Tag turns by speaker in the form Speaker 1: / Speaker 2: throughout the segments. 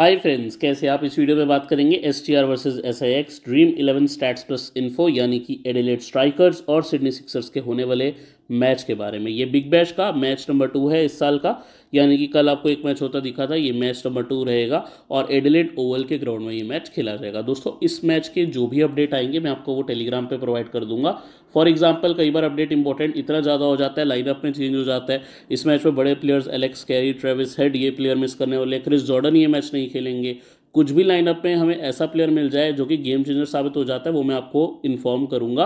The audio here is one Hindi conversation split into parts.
Speaker 1: हाय फ्रेंड्स कैसे आप इस वीडियो में बात करेंगे S T R versus S I X dream eleven stats plus info यानी कि एडिलेट स्ट्राइकर्स और सिडनी सिक्सर्स के होने वाले मैच के बारे में ये बिग बैश का मैच नंबर टू है इस साल का यानी कि कल आपको एक मैच होता दिखा था ये मैच नंबर टू रहेगा और एडिलेट ओवल के ग्राउंड में ये मैच खेला जाएगा दोस्तों इस मैच के जो भी अपडेट आएंगे मैं आपको वो टेलीग्राम पर प्रोवाइड कर दूंगा फॉर एग्जाम्पल कई बार अपडेट इंपॉर्टेंट इतना ज़्यादा हो जाता है लाइनअप में चेंज हो जाता है इस मैच में बड़े players Alex Carey Travis Head ये प्लेयर मिस करने वाले क्रिस जॉर्डन ये मैच नहीं खेलेंगे कुछ भी लाइनअप में हमें ऐसा प्लेयर मिल जाए जो कि गेम चेंजर साबित हो जाता है वो मैं आपको इन्फॉर्म करूंगा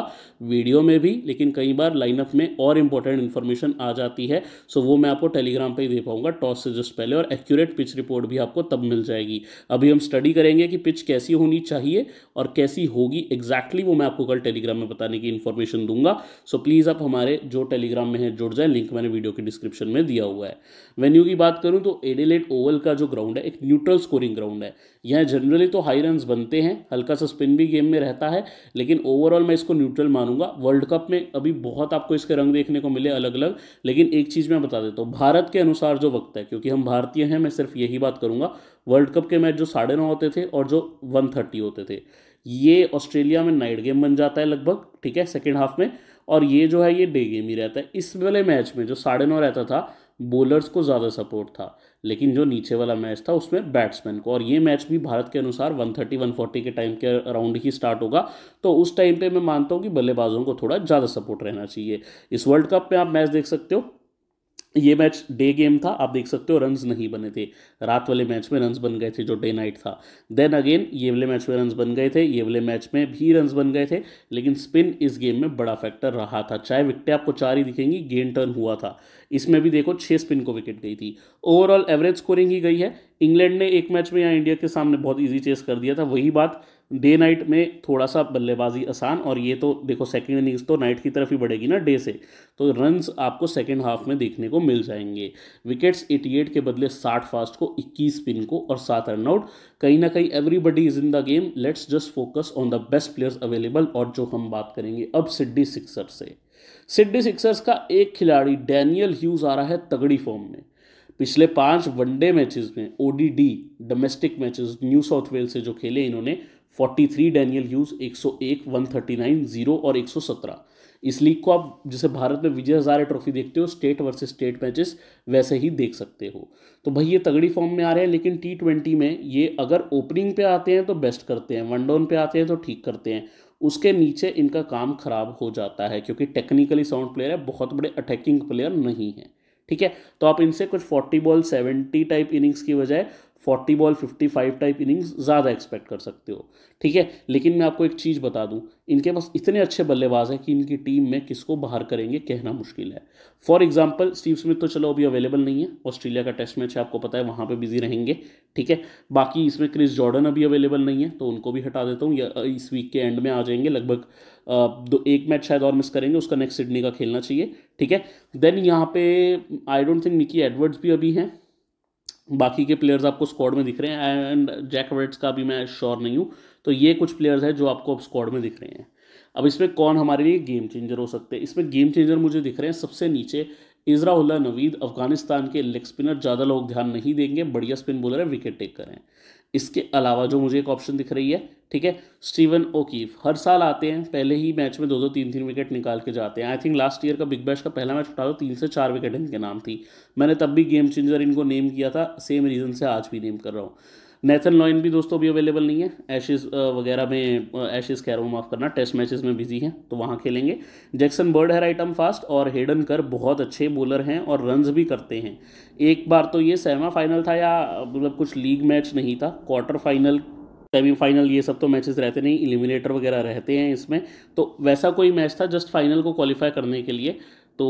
Speaker 1: वीडियो में भी लेकिन कई बार लाइनअप में और इंपॉर्टेंट इन्फॉर्मेशन आ जाती है सो वो मैं आपको टेलीग्राम पर ही दे पाऊंगा टॉस से जस्ट पहले और एक्यूरेट पिच रिपोर्ट भी आपको तब मिल जाएगी अभी हम स्टडी करेंगे कि पिच कैसी होनी चाहिए और कैसी होगी एग्जैक्टली वो मैं आपको कल टेलीग्राम में बताने की इन्फॉर्मेशन दूंगा सो प्लीज़ आप हमारे जो टेलीग्राम में है जुड़ जाए लिंक मैंने वीडियो के डिस्क्रिप्शन में दिया हुआ है वेन्यू की बात करूँ तो एडिलेट ओवल का जो ग्राउंड है एक न्यूट्रल स्कोरिंग ग्राउंड है यहाँ जनरली तो हाई रन बनते हैं हल्का सा स्पिन भी गेम में रहता है लेकिन ओवरऑल मैं इसको न्यूट्रल मानूंगा वर्ल्ड कप में अभी बहुत आपको इसके रंग देखने को मिले अलग अलग लेकिन एक चीज़ मैं बता देता हूँ भारत के अनुसार जो वक्त है क्योंकि हम भारतीय हैं मैं सिर्फ यही बात करूँगा वर्ल्ड कप के मैच जो साढ़े नौ होते थे और जो वन थर्टी होते थे ये ऑस्ट्रेलिया में नाइट गेम बन जाता है लगभग ठीक है सेकेंड हाफ में और ये जो है ये डे गेम ही रहता है इस वाले मैच में जो साढ़े नौ रहता था बॉलर्स को ज़्यादा सपोर्ट था लेकिन जो नीचे वाला मैच था उसमें बैट्समैन को और ये मैच भी भारत के अनुसार 130 140 के टाइम के अराउंड ही स्टार्ट होगा तो उस टाइम पे मैं मानता हूँ कि बल्लेबाजों को थोड़ा ज़्यादा सपोर्ट रहना चाहिए इस वर्ल्ड कप में आप मैच देख सकते हो ये मैच डे गेम था आप देख सकते हो रन्स नहीं बने थे रात वाले मैच में रन्स बन गए थे जो डे नाइट था देन अगेन ये वाले मैच में रन्स बन गए थे ये वाले मैच में भी रन्स बन गए थे लेकिन स्पिन इस गेम में बड़ा फैक्टर रहा था चाहे विकटें आपको चार ही दिखेंगी गेंद टर्न हुआ था इसमें भी देखो छः स्पिन को विकेट गई थी ओवरऑल एवरेज स्कोरिंग ही गई है इंग्लैंड ने एक मैच में यहाँ इंडिया के सामने बहुत ईजी चेस कर दिया था वही बात डे नाइट में थोड़ा सा बल्लेबाजी आसान और ये तो देखो सेकेंड इनिंग्स तो नाइट की तरफ ही बढ़ेगी ना डे से तो रन्स आपको सेकेंड हाफ में देखने को मिल जाएंगे विकेट्स 88 के बदले 60 फास्ट को 21 स्पिन को और सात रन आउट कहीं ना कहीं everybody is in the game let's just focus on the best players available और जो हम बात करेंगे अब सिड्डी सिक्सर से सिड्डी सिक्सर्स का एक खिलाड़ी डैनियल ह्यूज आ रहा है तगड़ी फॉर्म में पिछले पांच वनडे मैचेस में ODI domestic matches New South Wales से जो खेले इन्होंने फोर्टी थ्री डैनियल ह्यूज एक सौ एक वन थर्टी नाइन जीरो और एक सौ सत्रह इस लीग को आप जैसे भारत में विजय हजारे ट्रॉफी देखते हो स्टेट वर्सेस स्टेट मैचेस वैसे ही देख सकते हो तो भाई ये तगड़ी फॉर्म में आ रहे हैं लेकिन टी ट्वेंटी में ये अगर ओपनिंग पे आते हैं तो बेस्ट करते हैं वन डाउन पे आते हैं तो ठीक करते हैं उसके नीचे इनका काम खराब हो जाता है क्योंकि टेक्निकली साउंड प्लेयर है बहुत बड़े अटैकिंग प्लेयर नहीं है ठीक है तो आप इनसे कुछ forty ball seventy type innings की बजाय forty ball fifty five type innings ज़्यादा एक्सपेक्ट कर सकते हो ठीक है लेकिन मैं आपको एक चीज़ बता दूं इनके पास इतने अच्छे बल्लेबाज हैं कि इनकी टीम में किसको बाहर करेंगे कहना मुश्किल है फॉर एग्जाम्पल स्टीव स्मिथ तो चलो अभी अवेलेबल नहीं है ऑस्ट्रेलिया का टेस्ट मैच है आपको पता है वहाँ पर बिजी रहेंगे ठीक है बाकी इसमें क्रिस जॉर्डन अभी अवेलेबल नहीं है तो उनको भी हटा देता हूँ या इस वीक के एंड में आ जाएंगे लगभग दो एक मैच शायद और मिस करेंगे उसका नेक्स्ट सिडनी का खेलना चाहिए ठीक है देन यहाँ पे I don't think Nicky Edwards भी अभी हैं बाकी के प्लेयर्स आपको स्क्वाड में दिख रहे हैं एंड जैक वेट्स का भी मैं श्योर नहीं हूँ तो ये कुछ प्लेयर्स हैं जो आपको अब स्क्वाड में दिख रहे हैं अब इसमें कौन हमारे लिए गेम चेंजर हो सकते हैं इसमें गेम चेंजर मुझे दिख रहे हैं सबसे नीचे इजराउल्ला नवीद अफगानिस्तान के लेग स्पिनर ज़्यादा लोग ध्यान नहीं देंगे बढ़िया स्पिन बोलर है विकेट टेकर हैं इसके अलावा जो मुझे एक ऑप्शन दिख रही है ठीक है स्टीवन ओकीफ हर साल आते हैं पहले ही मैच में दो दो तीन तीन विकेट निकाल के जाते हैं आई थिंक लास्ट ईयर का बिग बैश का पहला मैच उठा दो तीन से चार विकेट इनके नाम थी मैंने तब भी गेम चेंजर इनको नेम किया था सेम रीज़न से आज भी नेम कर रहा हूँ नेथन लॉयन भी दोस्तों अभी अवेलेबल नहीं है एशेज वगैरह में एशेज कह रहा हूँ माफ़ करना टेस्ट मैचेस में बिजी हैं तो वहाँ खेलेंगे जैक्सन बर्ड है राइट आर्म फास्ट और हेडन कर बहुत अच्छे बॉलर हैं और रन्स भी करते हैं एक बार तो ये फाइनल था या मतलब कुछ लीग मैच नहीं था क्वार्टर फाइनल सेमीफाइनल ये सब तो मैचेस रहते नहीं एलिमिनेटर वगैरह रहते हैं इसमें तो वैसा कोई मैच था जस्ट फाइनल को क्वालिफाई करने के लिए तो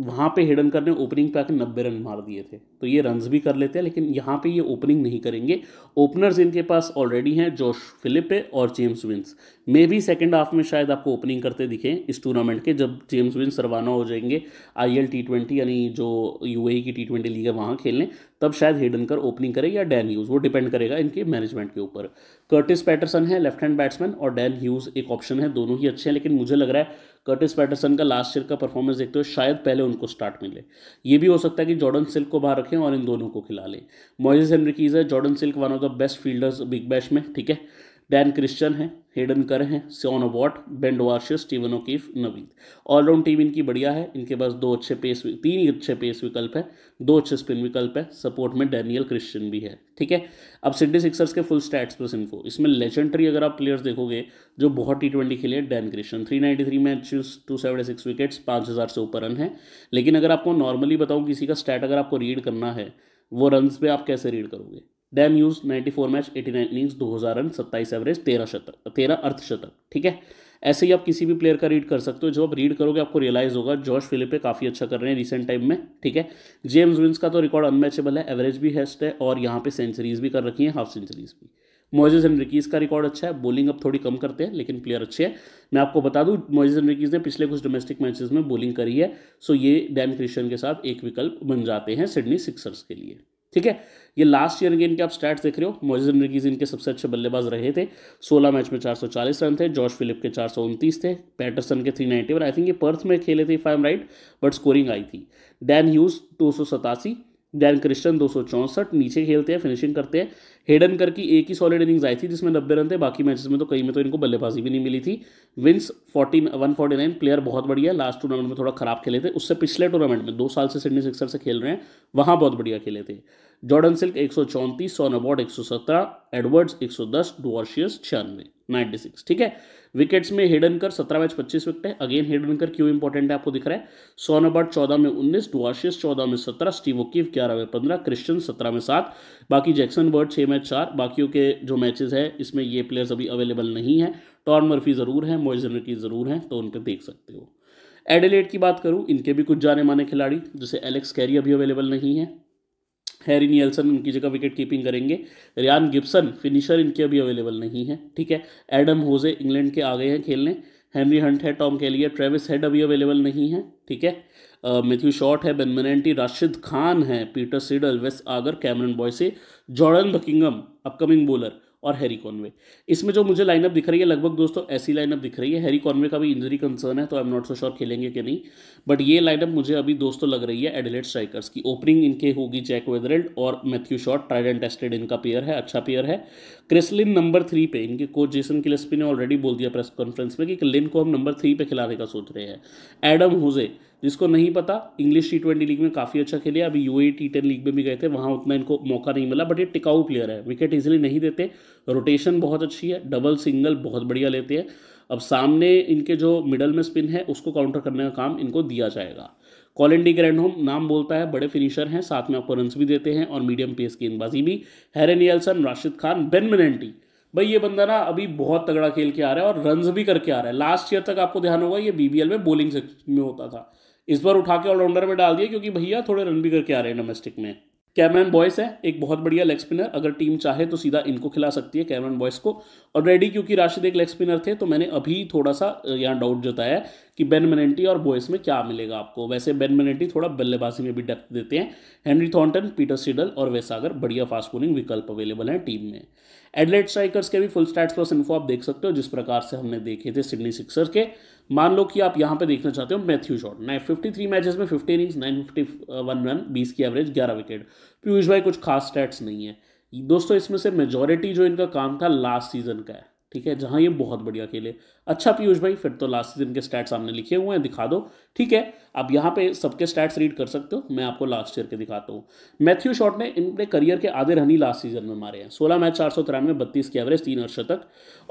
Speaker 1: वहाँ पे हिडन कर ने ओपनिंग पे आके नब्बे रन मार दिए थे तो ये रन्स भी कर लेते हैं लेकिन यहाँ पे ये ओपनिंग नहीं करेंगे ओपनर्स इनके पास ऑलरेडी हैं जोश फिलिप है और जेम्स विंस मे भी सेकेंड हाफ में शायद आपको ओपनिंग करते दिखें इस टूर्नामेंट के जब जेम्स विंस रवाना हो जाएंगे आई एल टी ट्वेंटी यानी जो यू ए e की टी ट्वेंटी लीग है वहाँ खेलने तब शायद हिडन कर ओपनिंग करे या डैन ह्यूज़ वो डिपेंड करेगा इनके मैनेजमेंट के ऊपर कर्टिस पैटरसन है लेफ्ट हैंड बैट्समैन और डैन ह्यूज़ एक ऑप्शन है दोनों ही अच्छे हैं लेकिन मुझे लग रहा है कर्टिस पैटरसन का लास्ट ईयर का परफॉर्मेंस देखते हुए शायद पहले उनको स्टार्ट मिले ये भी हो सकता है कि जॉर्डन सिल्क को बाहर रखें और इन दोनों को खिला लें मॉइज हेनरिकीज़ है Jordan Silk one of the best fielders big bash में ठीक है डैन क्रिश्चन है हेडन कर हैं Sean Abbott Ben Steven O'Keefe नवीद ऑलराउंड टीम इनकी बढ़िया है इनके पास दो अच्छे पेस तीन ही अच्छे पेस विकल्प है दो अच्छे स्पिन विकल्प है सपोर्ट में डैनियल क्रिश्चियन भी है ठीक है अब सिडनी सिक्सर्स के फुल स्टैट्स पर इनको इसमें लेजेंडरी अगर आप प्लेयर्स देखोगे जो बहुत टी ट्वेंटी खेले Dan Christian three ninety three match two seventy six wickets पाँच हज़ार से ऊपर रन है लेकिन अगर आपको नॉर्मली बताऊँ किसी का स्टैट अगर आपको रीड करना है वो रन पे आप कैसे रीड करोगे Dan Hughes 94 match 89 innings 2000 run 27 average 13 शतक 13 अर्धशतक ठीक है ऐसे ही आप किसी भी प्लेयर का रीड कर सकते हो जब आप रीड करोगे आपको रियलाइज होगा जॉर्ज फिलिपे काफ़ी अच्छा कर रहे हैं रिसेंट टाइम में ठीक है जेम्स विंस का तो रिकॉर्ड अनमैचेबल है एवरेज भी हेस्ट है और यहाँ पे सेंचुरीज भी कर रखी हैं हाफ सेंचुरीज भी मोजेज एनरिकीज़ का रिकॉर्ड अच्छा है बॉलिंग अब थोड़ी कम करते हैं लेकिन प्लेयर अच्छे हैं मैं आपको बता दूं मोजेज एनरिकीज़ ने पिछले कुछ डोमेस्टिक मैचेस में बॉलिंग करी है सो ये डैन क्रिश्चियन के साथ एक विकल्प बन जाते हैं सिडनी सिक्सर्स के लिए ठीक है ये लास्ट ईयर के इनके आप स्टैट्स देख रहे हो मोजिन रिकीज इनके सबसे अच्छे बल्लेबाज रहे थे 16 मैच में 440 रन थे जॉर्ज फिलिप के चार थे पैटरसन के 390 और आई थिंक ये पर्थ में खेले थे if I am right but scoring आई थी डैन ह्यूज दो डैन क्रिस्टन दो नीचे खेलते हैं फिनिशिंग करते हैं हेडन करके एक ही सॉलिड इनिंग्स आई थी जिसमें नब्बे रन थे बाकी मैचेस में तो कई में तो इनको बल्लेबाजी भी नहीं मिली थी Vince forty one forty nine player बहुत बढ़िया लास्ट टूर्नामेंट में थोड़ा खराब खेले थे उससे पिछले टूर्नामेंट में दो साल से सिडनी सिक्सर से खेल रहे हैं वहाँ बहुत बढ़िया खेले थे जॉर्डन सिल्क एक सौ चौंतीस सोनाबॉड एक सौ सत्रह एडवर्ड्स एक सौ दस डुअर्शियस छियानवे नाइन्टी सिक्स ठीक है विकेट्स में हेडनकर सत्रह मैच पच्चीस विकेट है अगेन हेडनकर क्यों इंपॉर्टेंट है आपको दिख रहा है सोनाबॉड चौदह में उन्नीस डुआर्शियस चौदह में सत्रह स्टीव ओकीव ग्यारह में पंद्रह क्रिश्चियन सत्रह में सात बाकी जैक्सन बर्ड छः मैच चार बाकियों के जो मैचेस है इसमें ये प्लेयर्स अभी अवेलेबल नहीं है टॉन मर्फी ज़रूर है मोइजन की ज़रूर है तो उन पर देख सकते हो एडिलेट की बात करूं इनके भी कुछ जाने माने खिलाड़ी जैसे एलेक्स कैरी अभी अवेलेबल नहीं है हैरी नियल्सन उनकी जगह विकेट कीपिंग करेंगे रियान गिब्सन फिनिशर इनके अभी अवेलेबल नहीं है ठीक है एडम होजे इंग्लैंड के आ गए हैं खेलने हेनरी हंट है टॉम के लिए ट्रेविस हेड अभी अवेलेबल नहीं है ठीक है मेथ्यू शॉट है बेनमेनेंटी राशिद खान है Peter Siddle Wes Agar Cameron Boyce Jordan Buckingham upcoming bowler और हैरी कॉनवे इसमें जो मुझे लाइनअप दिख रही है लगभग दोस्तों ऐसी लाइनअप दिख रही है हैरी कॉनवे का भी इंजरी कंसर्न है तो I am not so sure खेलेंगे कि नहीं बट ये लाइनअप मुझे अभी दोस्तों लग रही है एडिलेट स्ट्राइकर्स की ओपनिंग इनके होगी जैक वेदरल्ड और Matthew Short tried and tested इनका पेयर है अच्छा पेयर है क्रिसलिन नंबर थ्री पे इनके कोच जेसन किलस्पी ने ऑलरेडी बोल दिया प्रेस कॉन्फ्रेंस में कि लिन को हम नंबर थ्री पे खिलाने का सोच रहे हैं एडम हुजे जिसको नहीं पता इंग्लिश टी ट्वेंटी लीग में काफ़ी अच्छा खेले अभी U A T ten league में भी गए थे वहाँ उतना इनको मौका नहीं मिला बट ये टिकाऊ प्लेयर है विकेट इजिली नहीं देते रोटेशन बहुत अच्छी है डबल सिंगल बहुत बढ़िया लेते हैं अब सामने इनके जो मिडल में स्पिन है उसको काउंटर करने का काम इनको दिया जाएगा कॉलेंडी ग्रैंड होम नाम बोलता है बड़े फिनिशर हैं साथ में आपको रनस भी देते हैं और मीडियम पेस गेंदबाजी भी Harry Nielsen Rashid Khan Ben Manenti भाई ये बंदा ना अभी बहुत तगड़ा खेल के आ रहा है और रन्स भी करके आ रहा है लास्ट ईयर तक आपको ध्यान होगा ये बीबीएल में बॉलिंग सेक्शन में होता था इस बार उठा के ऑलराउंडर में डाल दिया क्योंकि भैया थोड़े रन भी करके आ रहे हैं डोमेस्टिक में कैमरन बॉयस है एक बहुत बढ़िया लेग स्पिनर अगर टीम चाहे तो सीधा इनको खिला सकती है कैमरन बॉयस को ऑलरेडी क्योंकि राशिद एक लेग स्पिनर थे तो मैंने अभी थोड़ा सा यहाँ डाउट जताया कि बेन मेनेंटी और बोयस में क्या मिलेगा आपको वैसे बेन मेनेटी थोड़ा बल्लेबाजी में भी डेप्थ देते हैं हेनरी थॉन्टन पीटर सिडल और वैसागर बढ़िया फास्ट बोलिंग विकल्प अवेलेबल हैं टीम में एडलेट स्ट्राइकर्स के भी फुल स्टैट्स प्लस इन्फो आप देख सकते हो जिस प्रकार से हमने देखे थे सिडनी सिक्सर के मान लो कि आप यहाँ पे देखना चाहते हो Matthew Short nine fifty three matches में fifty innings nine fifty one run बीस की एवरेज ग्यारह विकेट पीयूष भाई कुछ खास स्टैट्स नहीं है दोस्तों इसमें से मेजोरिटी जो इनका काम था लास्ट सीजन का है ठीक है जहाँ ये बहुत बढ़िया खेले अच्छा पीयूष भाई फिर तो लास्ट सीजन के स्टैट सामने लिखे हुए हैं दिखा दो ठीक है आप यहाँ पे सबके स्टैट्स रीड कर सकते हो मैं आपको लास्ट ईयर के दिखाता हूँ मैथ्यू शॉट ने इनके करियर के आधे रन ही लास्ट सीजन में मारे हैं सोलह मैच चार सौ तिरानवे बत्तीस की एवरेज तीन अर्ष तक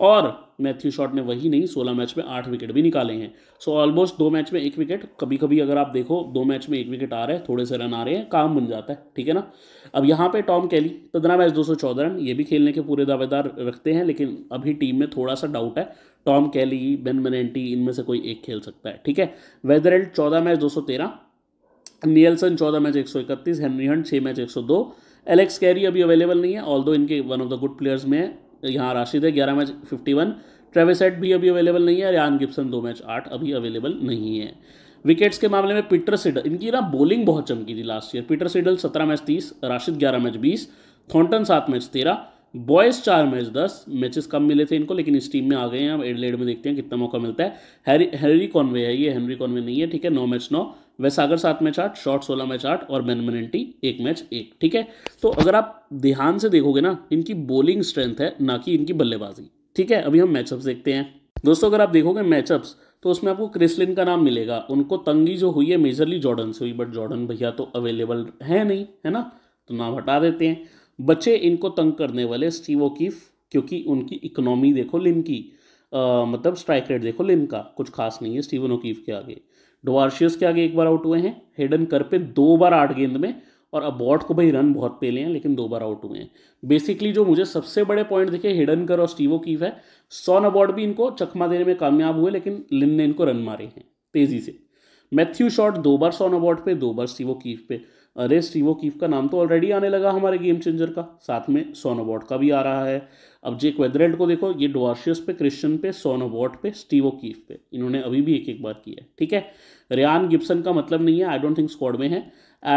Speaker 1: और मैथ्यू शॉट ने वही नहीं सोलह मैच में आठ विकेट भी निकाले हैं सो ऑलमोस्ट दो मैच में एक विकेट कभी कभी अगर आप देखो दो मैच में एक विकेट आ रहे हैं थोड़े से रन आ रहे हैं काम बन जाता है ठीक है ना अब यहाँ पे टॉम कैली पंद्रह मैच दो सौ चौदह रन ये भी खेलने के पूरे दावेदार रखते हैं लेकिन अभी टीम में थोड़ा सा डाउट है टॉम कैली बेन मनेंटी इनमें से कोई एक खेल सकता है ठीक है वेदरल्ड चौदह मैच दो सौ तेरह नियलसन चौदह मैच एक सौ इकतीस हेनरी हंट छः मैच एक सौ दो एलेक्स कैरी अभी अवेलेबल नहीं है ऑल दो इनके one of the good players में है यहाँ राशिद है ग्यारह मैच फिफ्टी वन ट्रेवेसेट भी अभी अवेलेबल नहीं है रियान गिब्सन दो मैच आठ अभी अवेलेबल नहीं है विकेट्स के मामले में पीटर सिडल इनकी ना बॉलिंग बहुत चमकी थी लास्ट ईयर पीटर सिडल सत्रह मैच तीस राशिद ग्यारह मैच बीस थॉन्टन सात मैच तेरह बॉयज चार मैच दस मैचेस कम मिले थे इनको लेकिन इस टीम में आ गए हैं अब एडलेड में देखते हैं कितना मौका मिलता है हैरी कॉनवे है ये हेनरी कॉनवे नहीं है ठीक है नौ मैच नौ वैसागर सात मैच आठ शॉर्ट सोलह मैच आठ और बेनमनेंटी एक मैच एक ठीक है तो अगर आप ध्यान से देखोगे ना इनकी बॉलिंग स्ट्रेंथ है ना कि इनकी बल्लेबाजी ठीक है अभी हम मैचअप्स देखते हैं दोस्तों अगर आप देखोगे मैचअप्स तो उसमें आपको क्रिसलिन का नाम मिलेगा उनको तंगी जो हुई है मेजरली जॉर्डन से हुई बट जॉर्डन भैया तो अवेलेबल है नहीं है ना तो नाम हटा देते हैं बचे इनको तंग करने वाले स्टीव ओकीफ क्योंकि उनकी इकोनॉमी देखो लिम की आ, मतलब स्ट्राइक रेट देखो लिम का कुछ खास नहीं है स्टीवन ओकीफ के आगे डोवारशियस के आगे एक बार आउट हुए हैं हेडन कर पे दो बार आठ गेंद में और अबॉट को भाई रन बहुत पेले हैं लेकिन दो बार आउट हुए हैं बेसिकली जो मुझे सबसे बड़े पॉइंट दिखे हेडन कर और स्टीवो कीफ है सॉन अबॉट भी इनको चकमा देने में कामयाब हुए लेकिन लिन ने इनको रन मारे हैं तेज़ी से मैथ्यू शॉट दो बार सॉन अबॉट पे दो बार स्टीवो कीफ पे अरे स्टीवो कीफ का नाम तो ऑलरेडी आने लगा हमारे गेम चेंजर का साथ में सोनोबॉट का भी आ रहा है अब जे क्वेदरेल्ड को देखो ये डोआर्शियस पे क्रिश्चियन पे सोनोबॉट पे स्टीवो कीफ पे इन्होंने अभी भी एक एक बार किया है ठीक है रियान गिब्सन का मतलब नहीं है आई डोंट थिंक स्क्वाड में है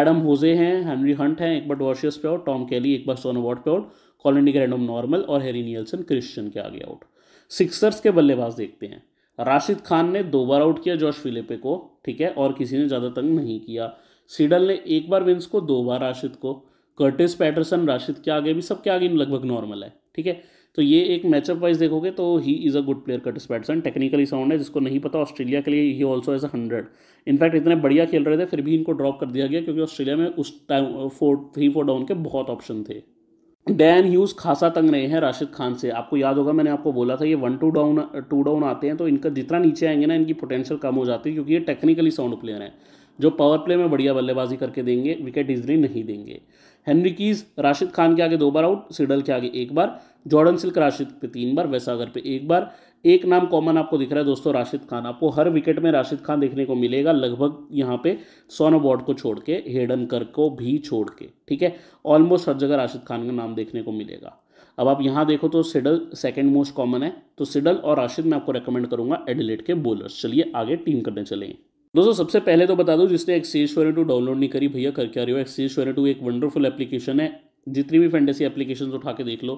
Speaker 1: एडम होजे हैं हेनरी हंट हैं एक बार डोआर्शियस पे आउट टॉम कैली एक बार सोनोबॉट पे आउट कॉलिनी ग्रैंडम नॉर्मल और हेरी नियल्सन क्रिश्चियन के आगे आउट सिक्सर्स के बल्लेबाज देखते हैं राशिद खान ने दो बार आउट किया जॉश फिलिपे को ठीक है और किसी ने ज़्यादा तंग नहीं किया सीडल ने एक बार विंस को दो बार राशिद को कर्टिस पैटरसन राशिद के आगे भी सबके आगे लगभग नॉर्मल है ठीक है तो ये एक मैचअप वाइज देखोगे तो he is a good player Curtis Patterson technically sound है जिसको नहीं पता ऑस्ट्रेलिया के लिए he also has a hundred in fact इतने बढ़िया खेल रहे थे फिर भी इनको ड्रॉप कर दिया गया क्योंकि ऑस्ट्रेलिया में उस time four three four down के बहुत ऑप्शन थे डैन ह्यूज खासा तंग रहे हैं राशिद खान से आपको याद होगा मैंने आपको बोला था ये one two down two down आते हैं तो इनका जितना नीचे आएंगे ना इनकी पोटेंशियल कम हो जाती है क्योंकि ये टेक्निकली साउंड प्लेयर हैं जो पावर प्ले में बढ़िया बल्लेबाजी करके देंगे विकेट इजली नहीं देंगे हेनरिकीज राशिद खान के आगे दो बार आउट सिडल के आगे एक बार जॉर्डन सिल्क राशिद पे तीन बार वैसागर पे एक बार एक नाम कॉमन आपको दिख रहा है दोस्तों राशिद खान आपको हर विकेट में राशिद खान देखने को मिलेगा लगभग यहाँ पे सोनो बॉर्ड को छोड़ के हेडन कर को भी छोड़ के ठीक है ऑलमोस्ट हर जगह राशिद खान का नाम देखने को मिलेगा अब आप यहाँ देखो तो सिडल सेकेंड मोस्ट कॉमन है तो सिडल और राशिद मैं आपको रेकमेंड करूँगा एडिलेट के बोलर्स चलिए आगे टीम करने चलेंगे दोस्तों सबसे पहले तो बता दो जिसने एक्सेश्वर टू डाउनलोड नहीं करी भैया करके आ रही हो एक्सेश्वर टू एक वंडरफुल एप्लीकेशन है जितनी भी फैंटेसी एप्लीकेशन उठा के देख लो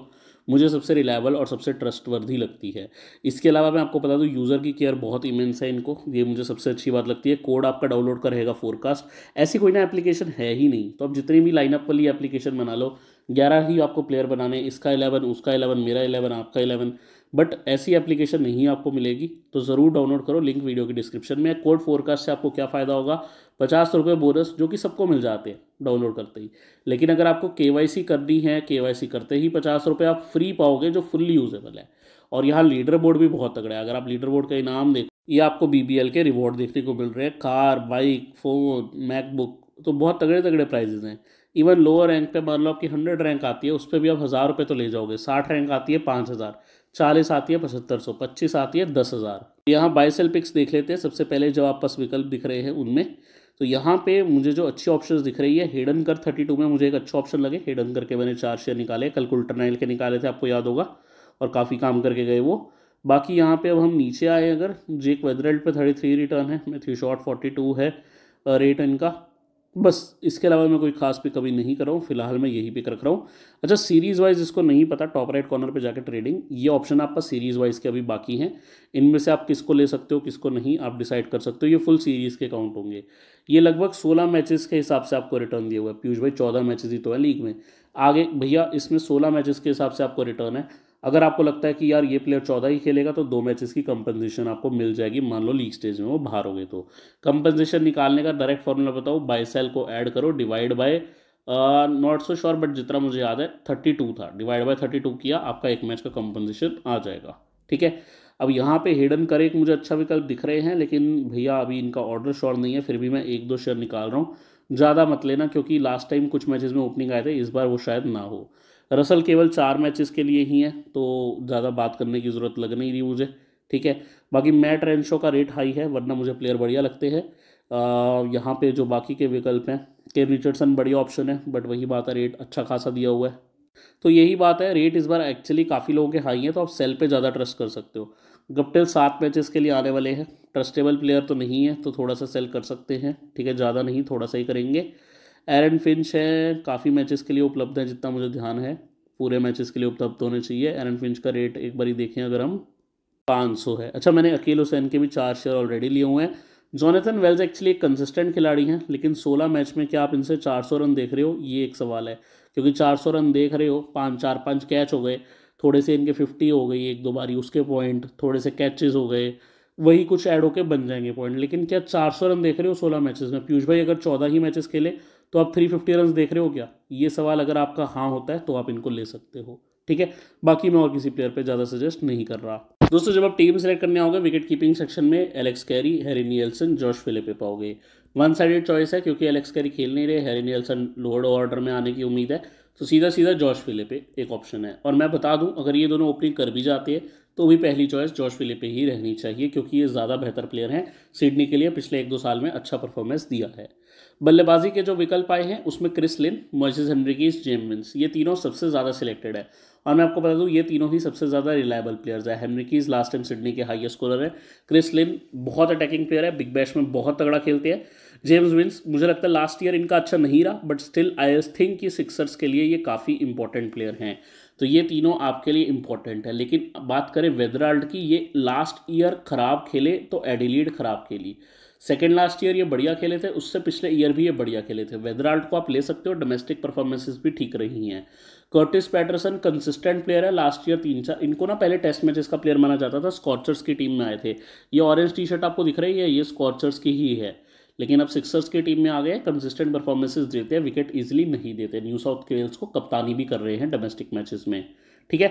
Speaker 1: मुझे सबसे रिलायबल और सबसे ट्रस्टवर्दी लगती है इसके अलावा मैं आपको बता दूं यूज़र की केयर बहुत इमेंस है इनको ये मुझे सबसे अच्छी बात लगती है कोड आपका डाउनलोड का रहेगा फोरकास्ट ऐसी कोई ना एप्लीकेशन है ही नहीं तो आप जितनी भी लाइनअप वाली एप्लीकेशन बना लो ग्यारह ही आपको प्लेयर बनाने इसका इलेवन उसका इलेवन मेरा इलेवन आपका इलेवन बट ऐसी एप्लीकेशन नहीं आपको मिलेगी तो ज़रूर डाउनलोड करो लिंक वीडियो के डिस्क्रिप्शन में कोड फोरकास्ट से आपको क्या फ़ायदा होगा पचास रुपये बोनस जो कि सबको मिल जाते हैं डाउनलोड करते ही लेकिन अगर आपको के करनी है के करते ही पचास रुपये आप फ्री पाओगे जो फुल्ली यूजेबल है और यहाँ लीडर बोर्ड भी बहुत तगड़ा है अगर आप लीडर बोर्ड का इनाम देखो ये आपको बी के रिवॉर्ड देखने को मिल रहे हैं कार बाइक फ़ोन मैकबुक तो बहुत तगड़े तगड़े प्राइजेज हैं इवन लोअर रैंक पे मान लो आपकी हंड्रेड रैंक आती है उस पर भी आप हज़ार रुपये तो ले जाओगे साठ रैंक आती है पाँच हज़ार चालीस आती है पचहत्तर सौ पच्चीस आती है दस हज़ार यहाँ बाई पिक्स देख लेते हैं सबसे पहले जो आप पस विकल्प दिख रहे हैं उनमें तो यहाँ पे मुझे जो अच्छी ऑप्शंस दिख रही है हेडन कर थर्टी टू में मुझे एक अच्छा ऑप्शन लगे हेडन करके के मैंने चार शेयर निकाले कल कुल्टरनाइल के निकाले थे आपको याद होगा और काफ़ी काम करके गए वो बाकी यहाँ पे अब हम नीचे आए अगर जेक वेदरेल्ट पर थर्टी थ्री रिटर्न है मैथ्यू शॉर्ट फोर्टी टू है रेट इनका बस इसके अलावा मैं कोई खास पिक कभी नहीं कर रहा हूँ फिलहाल मैं यही पिक रख रहा हूँ अच्छा सीरीज़ वाइज इसको नहीं पता टॉप राइट कॉर्नर पे जाकर ट्रेडिंग ये ऑप्शन आपका सीरीज़ वाइज के अभी बाकी हैं इनमें से आप किसको ले सकते हो किसको नहीं आप डिसाइड कर सकते हो ये फुल सीरीज़ के काउंट होंगे ये लगभग सोलह मैचेस के हिसाब से आपको रिटर्न दिया हुआ है पीयूष भाई चौदह मैचेज ही तो है लीग में आगे भैया इसमें सोलह मैचेस के हिसाब से आपको रिटर्न है अगर आपको लगता है कि यार ये प्लेयर चौदह ही खेलेगा तो दो मैचेस की कंपनसेशन आपको मिल जाएगी मान लो लीग स्टेज में वो बाहर हो गए तो कंपनसेशन निकालने का डायरेक्ट फॉर्मूला बताओ बाई सेल को ऐड करो divide by not so sure but जितना मुझे याद है थर्टी टू था डिवाइड बाय थर्टी टू किया आपका एक मैच का कंपनसेशन आ जाएगा ठीक है अब यहाँ पे हिडन एक मुझे अच्छा विकल्प दिख रहे हैं लेकिन भैया अभी इनका ऑर्डर श्योर नहीं है फिर भी मैं एक दो शेयर निकाल रहा हूँ ज़्यादा मत लेना क्योंकि लास्ट टाइम कुछ मैचेस में ओपनिंग आए थे इस बार वो शायद ना हो रसल केवल चार मैचेस के लिए ही हैं तो ज़्यादा बात करने की ज़रूरत लग नहीं रही मुझे ठीक है बाकी मैट रेंशो का रेट हाई है वरना मुझे प्लेयर बढ़िया लगते हैं यहाँ पे जो बाकी के विकल्प हैं के रिचर्डसन बढ़िया ऑप्शन है बट वही बात है रेट अच्छा खासा दिया हुआ है तो यही बात है रेट इस बार एक्चुअली काफ़ी लोगों के हाई हैं तो आप सेल पर ज़्यादा ट्रस्ट कर सकते हो गप्टिल सात मैचेस के लिए आने वाले हैं ट्रस्टेबल प्लेयर तो नहीं है तो थोड़ा सा सेल कर सकते हैं ठीक है ज़्यादा नहीं थोड़ा सा ही करेंगे एरन फिंच है काफ़ी मैचेस के लिए उपलब्ध है जितना मुझे ध्यान है पूरे मैचेस के लिए उपलब्ध होने चाहिए एरन फिंच का रेट एक बारी देखें अगर हम पाँच सौ है अच्छा मैंने अकील हुसैन के भी चार शेयर ऑलरेडी लिए हुए हैं जोनेथन वेल्स एक्चुअली एक कंसिस्टेंट खिलाड़ी हैं लेकिन 16 मैच में क्या आप इनसे 400 रन देख रहे हो ये एक सवाल है क्योंकि 400 रन देख रहे हो पाँच चार पाँच कैच हो गए थोड़े से इनके 50 हो गई एक दो बारी उसके पॉइंट थोड़े से कैचेस हो गए वही कुछ ऐड होके बन जाएंगे पॉइंट लेकिन क्या 400 रन देख रहे हो सोलह मैचेज में पीयूष भाई अगर चौदह ही मैचेस खेले तो आप थ्री फिफ्टी रन देख रहे हो क्या ये सवाल अगर आपका हाँ होता है तो आप इनको ले सकते हो ठीक है बाकी मैं और किसी प्लेयर पे ज़्यादा सजेस्ट नहीं कर रहा दोस्तों जब आप टीम सेलेक्ट करने आओगे विकेट कीपिंग सेक्शन में एलेक्स कैरी हैरी नियल्सन फिले फिलिपे पाओगे वन साइडेड चॉइस है क्योंकि एलेक्स कैरी खेल नहीं रहे हैरी नियल्सन लोअर ऑर्डर में आने की उम्मीद है तो सीधा सीधा जॉर्ज फिलिपे एक ऑप्शन है और मैं बता दूं अगर ये दोनों ओपनिंग कर भी जाते हैं तो भी पहली चॉइस जॉर्ज फिलिपे ही रहनी चाहिए क्योंकि ये ज़्यादा बेहतर प्लेयर हैं सिडनी के लिए पिछले एक दो साल में अच्छा परफॉर्मेंस दिया है बल्लेबाजी के जो विकल्प आए हैं उसमें Chris Lynn Moises Henriques James Vince ये तीनों सबसे ज़्यादा सिलेक्टेड है और मैं आपको बता दूँ ये तीनों ही सबसे ज़्यादा रिलायबल प्लेयर्स हैं हेनरिकीज लास्ट टाइम सिडनी के हाइएस्ट स्कोरर है क्रिस लिन बहुत अटैकिंग प्लेयर है बिग बैश में बहुत तगड़ा खेलते हैं जेम्स विंस मुझे लगता है लास्ट ईयर इनका अच्छा नहीं रहा बट स्टिल आई थिंक कि सिक्सर्स के लिए ये काफ़ी इंपॉर्टेंट प्लेयर हैं तो ये तीनों आपके लिए इंपॉर्टेंट है लेकिन बात करें वेदराल्ड की ये लास्ट ईयर खराब खेले तो एडिलीड खराब खेली सेकेंड लास्ट ईयर ये बढ़िया खेले थे उससे पिछले ईयर भी ये बढ़िया खेले थे वेदराल्ट को आप ले सकते हो डोमेस्टिक परफॉर्मेंसेज भी ठीक रही हैं कर्टिस पैटरसन कंसिस्टेंट प्लेयर है लास्ट ईयर तीन चार इनको ना पहले टेस्ट मैचेस का प्लेयर माना जाता था स्कॉर्चर्स की टीम में आए थे ये ऑरेंज टी शर्ट आपको दिख रही है ये स्कॉर्चर्स की ही है लेकिन अब सिक्सर्स की टीम में आ गए कंसिस्टेंट परफॉर्मेंसेज देते हैं विकेट ईजिली नहीं देते न्यू साउथ वेल्स को कप्तानी भी कर रहे हैं डोमेस्टिक मैचेस में ठीक है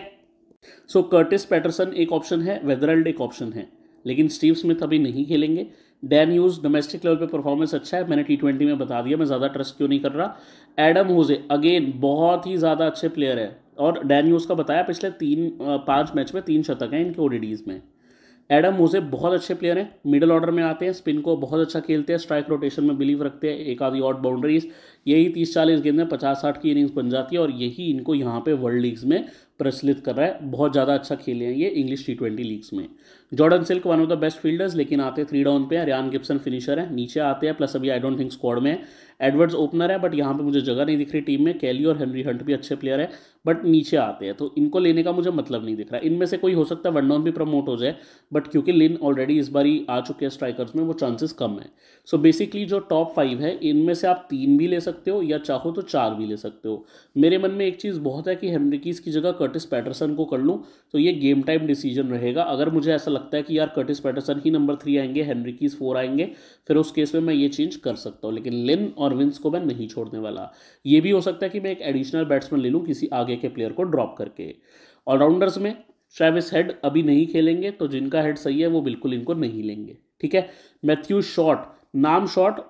Speaker 1: सो कर्टिस पैटरसन एक ऑप्शन है वेदरल्ड एक ऑप्शन है लेकिन स्टीव स्मिथ अभी नहीं खेलेंगे डैन यूज डोमेस्टिक लेवल पे परफॉर्मेंस अच्छा है मैंने टी ट्वेंटी में बता दिया मैं ज़्यादा ट्रस्ट क्यों नहीं कर रहा एडम होजे अगेन बहुत ही ज़्यादा अच्छे प्लेयर है और डैन यूज का बताया पिछले तीन पाँच मैच में तीन शतक हैं इनके ओडीडीज़ में एडम मोजे बहुत अच्छे प्लेयर हैं मिडल ऑर्डर में आते हैं स्पिन को बहुत अच्छा खेलते हैं स्ट्राइक रोटेशन में बिलीव रखते हैं एक आधी आउट बाउंड्रीज यही तीस चालीस गेंद में पचास साठ की इनिंग्स बन जाती है और यही इनको यहाँ पे वर्ल्ड लीग्स में प्रचलित कर रहा है बहुत ज़्यादा अच्छा खेले हैं ये इंग्लिश टी ट्वेंटी लीग्स में Jordan Silk one of the best fielders लेकिन आते थ्री डाउन पे हैं रियान गिप्सन फिनिशर है नीचे आते हैं प्लस अभी आई डोंट थिंक स्क्वाड में एडवर्ड्स ओपनर है बट यहाँ पे मुझे जगह नहीं दिख रही टीम में कैली और हेनरी हंट भी अच्छे प्लेयर है बट नीचे आते हैं तो इनको लेने का मुझे मतलब नहीं दिख रहा इनमें से कोई हो सकता है वन डाउन भी प्रमोट हो जाए बट क्योंकि लिन ऑलरेडी इस बार ही आ चुके हैं स्ट्राइकर्स में वो चांसेस कम है सो बेसिकली जो टॉप फाइव है इनमें से आप तीन भी ले सकते हो या चाहो तो चार भी ले सकते हो मेरे मन में एक चीज़ बहुत है कि हेनरिकीज़ की जगह कर्टिस पैटरसन को कर लूँ तो ये गेम टाइम डिसीजन रहेगा अगर मुझे ऐसा लगता है कि यार कर्टिस पैटरसन ही नंबर थ्री आएंगे हेनरी कीज फोर आएंगे फिर उस केस में मैं ये चेंज कर सकता हूँ लेकिन लिन और विंस को मैं नहीं छोड़ने वाला ये भी हो सकता है कि मैं एक एडिशनल बैट्समैन ले लूँ किसी आगे के प्लेयर को ड्रॉप करके ऑलराउंडर्स में ट्रेविस हेड अभी नहीं खेलेंगे तो जिनका हेड सही है वो बिल्कुल इनको नहीं लेंगे ठीक है मैथ्यू शॉर्ट नाम शॉर्ट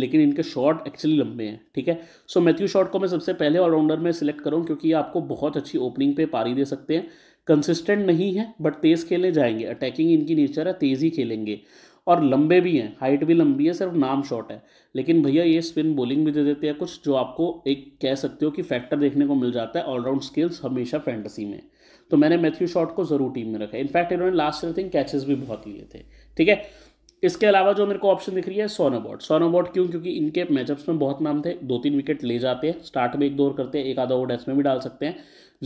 Speaker 1: लेकिन इनके शॉट एक्चुअली लंबे हैं ठीक है सो मैथ्यू शॉट को मैं सबसे पहले ऑलराउंडर में सिलेक्ट करूँ क्योंकि ये आपको बहुत अच्छी ओपनिंग पे पारी दे सकते हैं कंसिस्टेंट नहीं है बट तेज़ खेले जाएंगे अटैकिंग इनकी नेचर है तेज़ ही खेलेंगे और लंबे भी हैं हाइट भी लंबी है सिर्फ नाम शॉट है लेकिन भैया ये स्पिन बॉलिंग भी दे देते हैं कुछ जो आपको एक कह सकते हो कि फैक्टर देखने को मिल जाता है ऑलराउंड स्किल्स हमेशा फैंटेसी में तो मैंने मैथ्यू शॉट को ज़रूर टीम में रखा इनफैक्ट इन्होंने लास्ट ईयर थिंक कैचेस भी बहुत लिए थे ठीक है इसके अलावा जो मेरे को ऑप्शन दिख रही है सोनोबॉट सोनोबॉट क्यों क्योंकि इनके मैचअप्स में बहुत नाम थे दो तीन विकेट ले जाते हैं स्टार्ट में एक दो और करते हैं एक आधा ओवर डेस्ट में भी डाल सकते हैं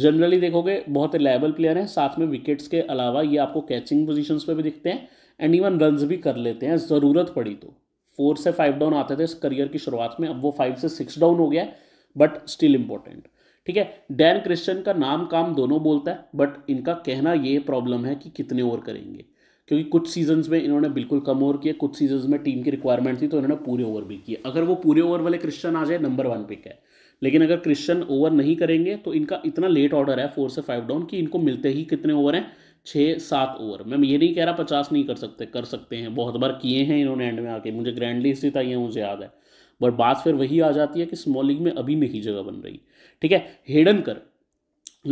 Speaker 1: जनरली देखोगे बहुत रिलायबल प्लेयर हैं साथ में विकेट्स के अलावा ये आपको कैचिंग पोजिशन पर भी दिखते हैं एंड इवन रन भी कर लेते हैं ज़रूरत पड़ी तो फोर से फाइव डाउन आते थे इस करियर की शुरुआत में अब वो फाइव से सिक्स डाउन हो गया बट स्टिल इम्पोर्टेंट ठीक है डैन क्रिश्चियन का नाम काम दोनों बोलता है बट इनका कहना ये प्रॉब्लम है कि कितने ओवर करेंगे क्योंकि कुछ सीजन्स में इन्होंने बिल्कुल कम ओवर किए कुछ सीजन्स में टीम की रिक्वायरमेंट थी तो इन्होंने पूरे ओवर भी किए अगर वो पूरे ओवर वाले क्रिश्चियन आ जाए नंबर वन पिक है लेकिन अगर क्रिश्चियन ओवर नहीं करेंगे तो इनका इतना लेट ऑर्डर है फोर से फाइव डाउन कि इनको मिलते ही कितने ओवर हैं छः सात ओवर मैं ये नहीं कह रहा पचास नहीं कर सकते कर सकते हैं बहुत बार किए हैं इन्होंने एंड में आके मुझे ग्रैंडली इसी था ये मुझे याद है बट बात फिर वही आ जाती है कि स्मॉल लीग में अभी नहीं जगह बन रही ठीक है Hayden Kerr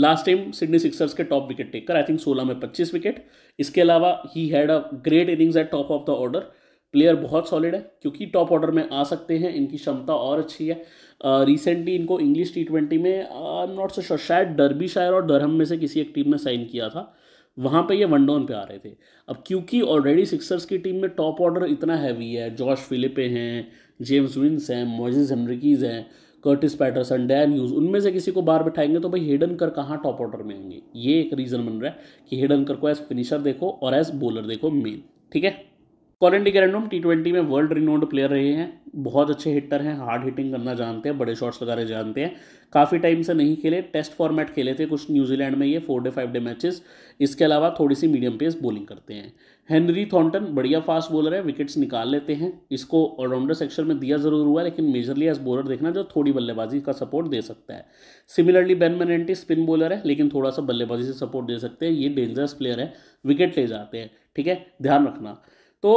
Speaker 1: last time Sydney Sixers के top wicket taker I think सोलह में पच्चीस विकेट इसके अलावा ही had a great innings at top of the order player बहुत सॉलिड है क्योंकि टॉप ऑर्डर में आ सकते हैं इनकी क्षमता और अच्छी है रिसेंटली इनको इंग्लिश टी ट्वेंटी में I am not so sure शायद डरबी शायर और डरहम में से किसी एक टीम ने साइन किया था वहाँ पे ये वन डाउन पे आ रहे थे अब क्योंकि ऑलरेडी सिक्सर्स की टीम में टॉप ऑर्डर इतना हैवी है जॉर्श फिलिपे हैं जेम्स विंस हैं मोजेज हेनरिकीज़ हैं कर्टिस पैटरसन डैन यूज उनमें से किसी को बार बैठाएंगे तो भाई हेडन कर कहाँ टॉप ऑर्डर में होंगे ये एक रीज़न बन रहा है कि हेडन कर को एज फिनिशर देखो और एज बॉलर देखो मेन ठीक है कॉलिन कैरेंडम टी ट्वेंटी में वर्ल्ड रिनोड प्लेयर रहे हैं बहुत अच्छे हिटर हैं हार्ड हिटिंग करना जानते हैं बड़े शॉट्स लगाने जानते हैं काफ़ी टाइम से नहीं खेले टेस्ट फॉर्मेट खेले थे कुछ न्यूजीलैंड में ये four day five day matches इसके अलावा थोड़ी सी मीडियम पेस बॉलिंग करते हैं हेनरी थॉन्टन बढ़िया फास्ट बॉलर है विकेट्स निकाल लेते हैं इसको ऑलराउंडर सेक्शन में दिया जरूर हुआ है लेकिन मेजरली एज बॉलर देखना जो थोड़ी बल्लेबाजी का सपोर्ट दे सकता है similarly Ben Manenti spin bowler है लेकिन थोड़ा सा बल्लेबाजी से सपोर्ट दे सकते हैं ये डेंजरस प्लेयर है विकेट ले जाते हैं ठीक है ध्यान रखना तो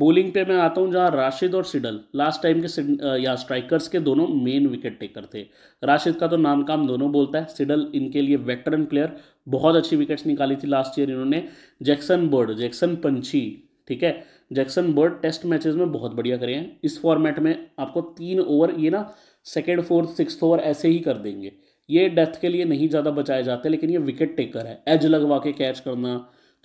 Speaker 1: बॉलिंग पे मैं आता हूँ जहाँ राशिद और सिडल लास्ट टाइम के या स्ट्राइकर्स के दोनों मेन विकेट टेकर थे राशिद का तो नाम काम दोनों बोलता है सिडल इनके लिए वेटरन प्लेयर बहुत अच्छी विकेट्स निकाली थी लास्ट ईयर इन्होंने जैक्सन बर्ड जैक्सन पंछी ठीक है जैक्सन बर्ड टेस्ट मैचेज में बहुत बढ़िया करे हैं इस फॉर्मेट में आपको तीन ओवर ये ना सेकेंड फोर्थ सिक्स ओवर ऐसे ही कर देंगे ये डेथ के लिए नहीं ज़्यादा बचाए जाते लेकिन ये विकेट टेकर है एज लगवा के कैच करना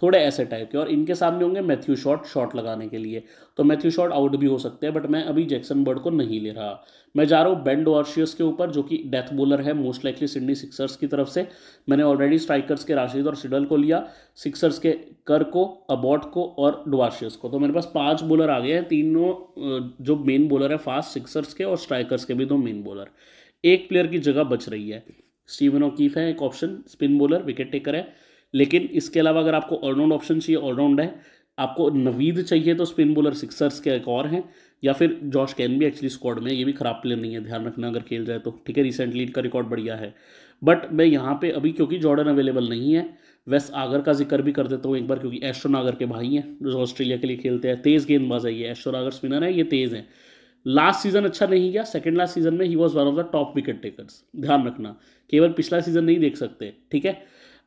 Speaker 1: थोड़े ऐसे टाइप के और इनके सामने होंगे मैथ्यू शॉट शॉट लगाने के लिए तो मैथ्यू शॉट आउट भी हो सकते हैं बट मैं अभी जैक्सन बर्ड को नहीं ले रहा मैं जा रहा हूँ बेंड वॉर्शियस के ऊपर जो कि डेथ बॉलर है मोस्ट लाइकली सिडनी सिक्सर्स की तरफ से मैंने ऑलरेडी स्ट्राइकर्स के राशिद और सिडल को लिया सिक्सर्स के कर को अबॉट को और डुआर्शियस को तो मेरे पास पाँच बॉलर आ गए हैं तीनों जो मेन बॉलर है फास्ट सिक्सर्स के और स्ट्राइकर्स के भी दो मेन बॉलर एक प्लेयर की जगह बच रही है स्टीवन ओकीफ है एक option spin bowler wicket taker है लेकिन इसके अलावा अगर आपको ऑलराउंड ऑप्शन चाहिए ऑलराउंड है आपको नवीद चाहिए तो स्पिन बॉलर सिक्सर्स के एक और हैं या फिर जॉश कैन भी एक्चुअली स्क्वाड में ये भी खराब प्लेयर नहीं है ध्यान रखना अगर खेल जाए तो ठीक है रिसेंटली इनका रिकॉर्ड बढ़िया है बट मैं यहाँ पे अभी क्योंकि जॉर्डन अवेलेबल नहीं है वैस आगर का जिक्र भी कर देता हूँ एक बार क्योंकि एश्वर नागर के भाई हैं जो ऑस्ट्रेलिया के लिए खेलते हैं तेज़ गेंदबाज है ये एश्वर नागर स्पिनर है ये तेज़ है लास्ट सीजन अच्छा नहीं गया सेकेंड लास्ट सीजन में ही was one of the top wicket takers ध्यान रखना केवल पिछला सीजन नहीं देख सकते ठीक है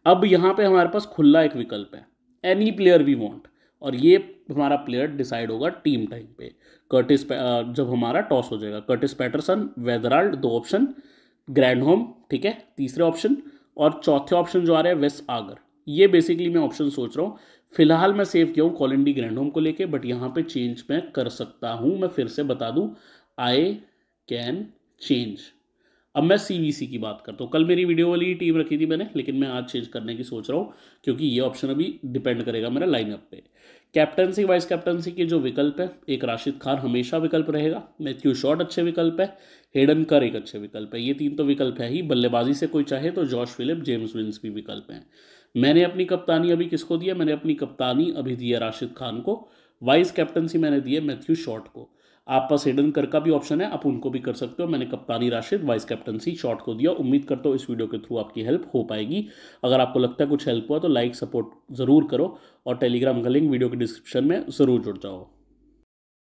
Speaker 1: अब यहाँ पे हमारे पास खुला एक विकल्प है एनी प्लेयर वी वांट और ये हमारा प्लेयर डिसाइड होगा टीम टाइम पे कर्टिस जब हमारा टॉस हो जाएगा कर्टिस पैटरसन वेदराल्ड दो ऑप्शन ग्रैंड होम ठीक है तीसरे ऑप्शन और चौथे ऑप्शन जो आ रहे हैं वेस्ट आगर ये बेसिकली मैं ऑप्शन सोच रहा हूँ फिलहाल मैं सेव किया हूँ कॉलिंडी ग्रैंड होम को लेके बट यहाँ पे चेंज मैं कर सकता हूँ मैं फिर से बता दूँ आई कैन चेंज अब मैं सी की बात करता हूँ कल मेरी वीडियो वाली टीम रखी थी मैंने लेकिन मैं आज चेंज करने की सोच रहा हूँ क्योंकि ये ऑप्शन अभी डिपेंड करेगा मेरा लाइनअप पे कैप्टनसी वाइस कैप्टनसी के जो विकल्प है एक राशिद खान हमेशा विकल्प रहेगा मैथ्यू शॉट अच्छे विकल्प है हेडन कर एक अच्छे विकल्प है ये तीन तो विकल्प है ही बल्लेबाजी से कोई चाहे तो जॉर्ज फिलिप जेम्स विंस भी विकल्प हैं मैंने अपनी कप्तानी अभी किसको दिया मैंने अपनी कप्तानी अभी दी है राशिद खान को वाइस कैप्टनसी मैंने दी है मैथ्यू शॉट को आप आपका कर का भी ऑप्शन है आप उनको भी कर सकते हो मैंने कप्तानी राशिद वाइस कैप्टनसी शॉर्ट को दिया उम्मीद करता हूँ इस वीडियो के थ्रू आपकी हेल्प हो पाएगी अगर आपको लगता है कुछ हेल्प हुआ तो लाइक सपोर्ट ज़रूर करो और टेलीग्राम का लिंक वीडियो के डिस्क्रिप्शन में ज़रूर जुड़ जाओ